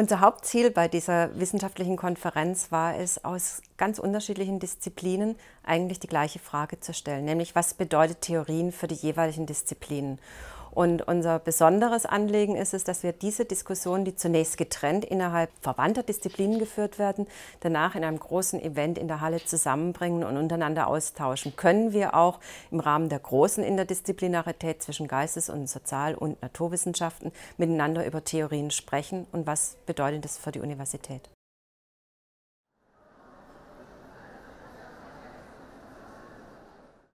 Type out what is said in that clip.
Unser Hauptziel bei dieser wissenschaftlichen Konferenz war es, aus ganz unterschiedlichen Disziplinen eigentlich die gleiche Frage zu stellen, nämlich was bedeutet Theorien für die jeweiligen Disziplinen. Und unser besonderes Anliegen ist es, dass wir diese Diskussionen, die zunächst getrennt innerhalb verwandter Disziplinen geführt werden, danach in einem großen Event in der Halle zusammenbringen und untereinander austauschen. Können wir auch im Rahmen der großen Interdisziplinarität zwischen Geistes- und Sozial- und Naturwissenschaften miteinander über Theorien sprechen und was bedeutet das für die Universität?